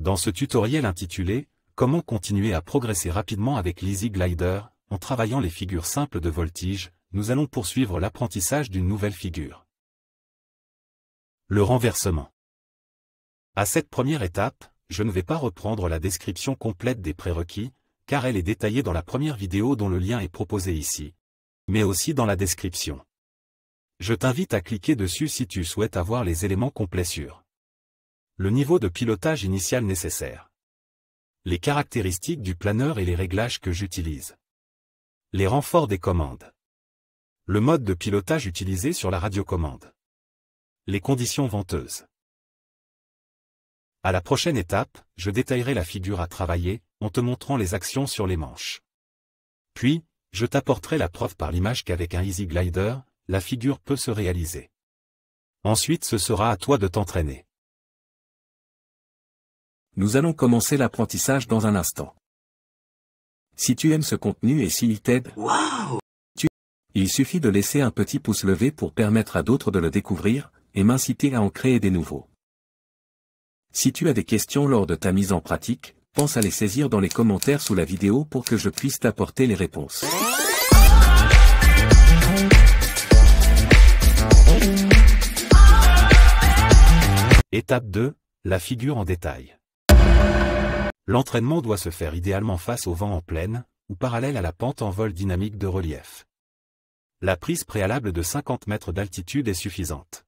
Dans ce tutoriel intitulé « Comment continuer à progresser rapidement avec l'Easy Glider » en travaillant les figures simples de voltige, nous allons poursuivre l'apprentissage d'une nouvelle figure. Le renversement. À cette première étape, je ne vais pas reprendre la description complète des prérequis, car elle est détaillée dans la première vidéo dont le lien est proposé ici, mais aussi dans la description. Je t'invite à cliquer dessus si tu souhaites avoir les éléments complets sur le niveau de pilotage initial nécessaire. Les caractéristiques du planeur et les réglages que j'utilise. Les renforts des commandes. Le mode de pilotage utilisé sur la radiocommande. Les conditions venteuses. À la prochaine étape, je détaillerai la figure à travailler, en te montrant les actions sur les manches. Puis, je t'apporterai la preuve par l'image qu'avec un Easy Glider, la figure peut se réaliser. Ensuite ce sera à toi de t'entraîner. Nous allons commencer l'apprentissage dans un instant. Si tu aimes ce contenu et s'il t'aide, il suffit de laisser un petit pouce levé pour permettre à d'autres de le découvrir, et m'inciter à en créer des nouveaux. Si tu as des questions lors de ta mise en pratique, pense à les saisir dans les commentaires sous la vidéo pour que je puisse t'apporter les réponses. Étape 2, la figure en détail. L'entraînement doit se faire idéalement face au vent en pleine, ou parallèle à la pente en vol dynamique de relief. La prise préalable de 50 mètres d'altitude est suffisante.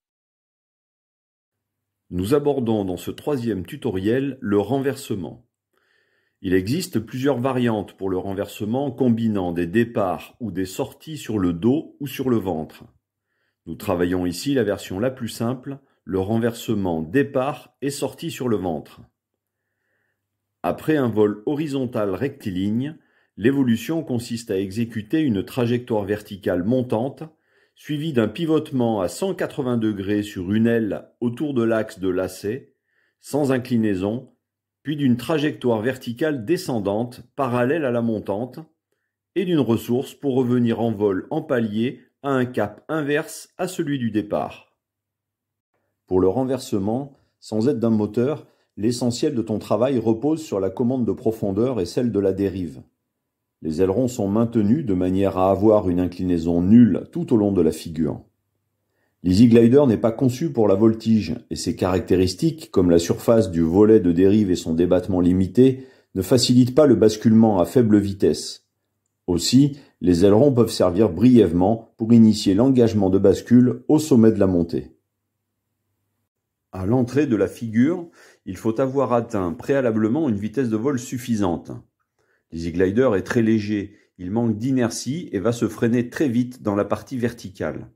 Nous abordons dans ce troisième tutoriel le renversement. Il existe plusieurs variantes pour le renversement combinant des départs ou des sorties sur le dos ou sur le ventre. Nous travaillons ici la version la plus simple, le renversement départ et sortie sur le ventre. Après un vol horizontal rectiligne, l'évolution consiste à exécuter une trajectoire verticale montante, suivie d'un pivotement à 180 degrés sur une aile autour de l'axe de lacet, sans inclinaison, puis d'une trajectoire verticale descendante parallèle à la montante, et d'une ressource pour revenir en vol en palier à un cap inverse à celui du départ. Pour le renversement, sans aide d'un moteur, l'essentiel de ton travail repose sur la commande de profondeur et celle de la dérive. Les ailerons sont maintenus de manière à avoir une inclinaison nulle tout au long de la figure. L'Easy Glider n'est pas conçu pour la voltige, et ses caractéristiques, comme la surface du volet de dérive et son débattement limité, ne facilitent pas le basculement à faible vitesse. Aussi, les ailerons peuvent servir brièvement pour initier l'engagement de bascule au sommet de la montée à l'entrée de la figure, il faut avoir atteint préalablement une vitesse de vol suffisante. L'Easy Glider est très léger, il manque d'inertie et va se freiner très vite dans la partie verticale.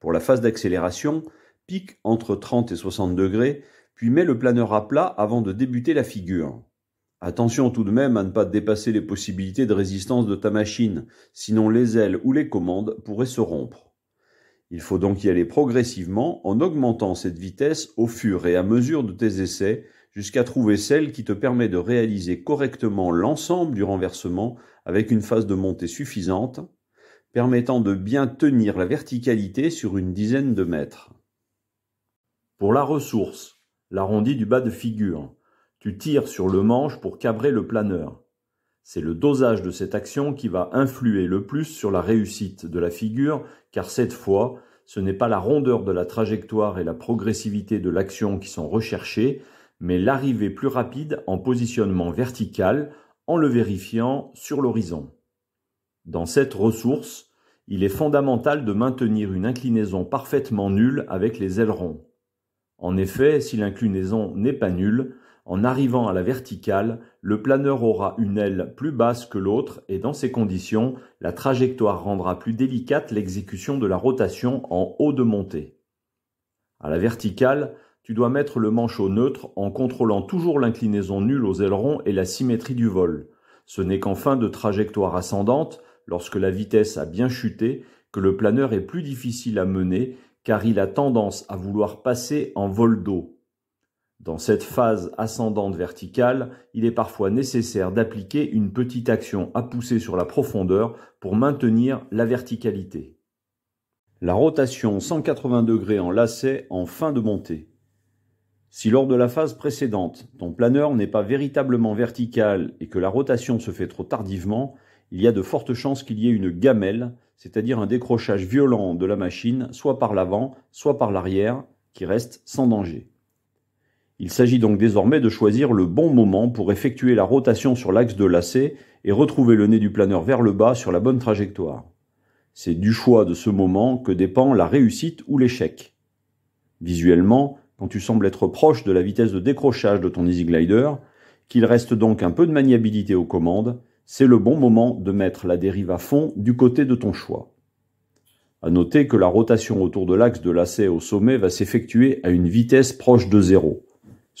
Pour la phase d'accélération, pique entre 30 et 60 degrés, puis mets le planeur à plat avant de débuter la figure. Attention tout de même à ne pas dépasser les possibilités de résistance de ta machine, sinon les ailes ou les commandes pourraient se rompre. Il faut donc y aller progressivement en augmentant cette vitesse au fur et à mesure de tes essais jusqu'à trouver celle qui te permet de réaliser correctement l'ensemble du renversement avec une phase de montée suffisante, permettant de bien tenir la verticalité sur une dizaine de mètres. Pour la ressource, l'arrondi du bas de figure, tu tires sur le manche pour cabrer le planeur. C'est le dosage de cette action qui va influer le plus sur la réussite de la figure, car cette fois, ce n'est pas la rondeur de la trajectoire et la progressivité de l'action qui sont recherchées, mais l'arrivée plus rapide en positionnement vertical en le vérifiant sur l'horizon. Dans cette ressource, il est fondamental de maintenir une inclinaison parfaitement nulle avec les ailerons. En effet, si l'inclinaison n'est pas nulle, en arrivant à la verticale, le planeur aura une aile plus basse que l'autre et dans ces conditions, la trajectoire rendra plus délicate l'exécution de la rotation en haut de montée. À la verticale, tu dois mettre le au neutre en contrôlant toujours l'inclinaison nulle aux ailerons et la symétrie du vol. Ce n'est qu'en fin de trajectoire ascendante, lorsque la vitesse a bien chuté, que le planeur est plus difficile à mener car il a tendance à vouloir passer en vol d'eau. Dans cette phase ascendante verticale, il est parfois nécessaire d'appliquer une petite action à pousser sur la profondeur pour maintenir la verticalité. La rotation 180 degrés en lacet en fin de montée. Si lors de la phase précédente, ton planeur n'est pas véritablement vertical et que la rotation se fait trop tardivement, il y a de fortes chances qu'il y ait une gamelle, c'est-à-dire un décrochage violent de la machine, soit par l'avant, soit par l'arrière, qui reste sans danger. Il s'agit donc désormais de choisir le bon moment pour effectuer la rotation sur l'axe de lacet et retrouver le nez du planeur vers le bas sur la bonne trajectoire. C'est du choix de ce moment que dépend la réussite ou l'échec. Visuellement, quand tu sembles être proche de la vitesse de décrochage de ton Easy Glider, qu'il reste donc un peu de maniabilité aux commandes, c'est le bon moment de mettre la dérive à fond du côté de ton choix. À noter que la rotation autour de l'axe de lacet au sommet va s'effectuer à une vitesse proche de zéro.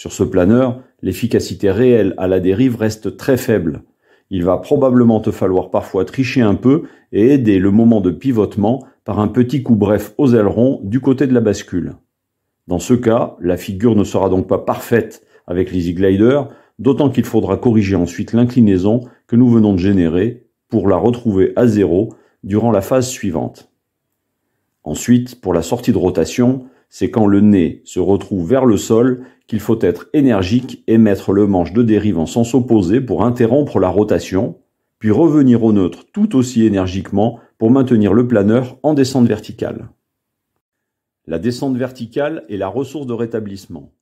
Sur ce planeur, l'efficacité réelle à la dérive reste très faible. Il va probablement te falloir parfois tricher un peu et aider le moment de pivotement par un petit coup bref aux ailerons du côté de la bascule. Dans ce cas, la figure ne sera donc pas parfaite avec l'Easy Glider, d'autant qu'il faudra corriger ensuite l'inclinaison que nous venons de générer pour la retrouver à zéro durant la phase suivante. Ensuite, pour la sortie de rotation, c'est quand le nez se retrouve vers le sol qu'il faut être énergique et mettre le manche de dérive en sens opposé pour interrompre la rotation, puis revenir au neutre tout aussi énergiquement pour maintenir le planeur en descente verticale. La descente verticale est la ressource de rétablissement.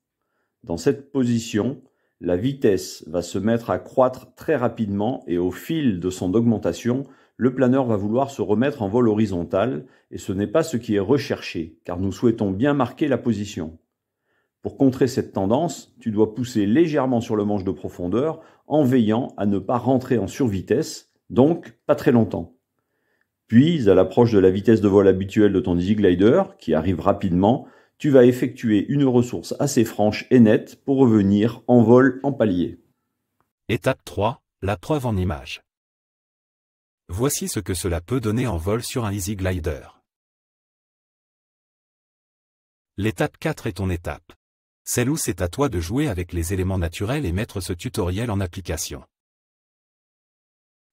Dans cette position, la vitesse va se mettre à croître très rapidement et au fil de son augmentation, le planeur va vouloir se remettre en vol horizontal et ce n'est pas ce qui est recherché car nous souhaitons bien marquer la position. Pour contrer cette tendance, tu dois pousser légèrement sur le manche de profondeur en veillant à ne pas rentrer en survitesse, donc pas très longtemps. Puis, à l'approche de la vitesse de vol habituelle de ton glider, qui arrive rapidement, tu vas effectuer une ressource assez franche et nette pour revenir en vol en palier. Étape 3, la preuve en image. Voici ce que cela peut donner en vol sur un Easy Glider. L'étape 4 est ton étape. Celle où c'est à toi de jouer avec les éléments naturels et mettre ce tutoriel en application.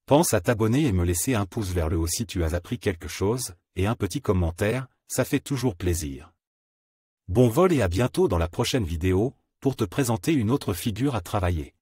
Pense à t'abonner et me laisser un pouce vers le haut si tu as appris quelque chose, et un petit commentaire, ça fait toujours plaisir. Bon vol et à bientôt dans la prochaine vidéo, pour te présenter une autre figure à travailler.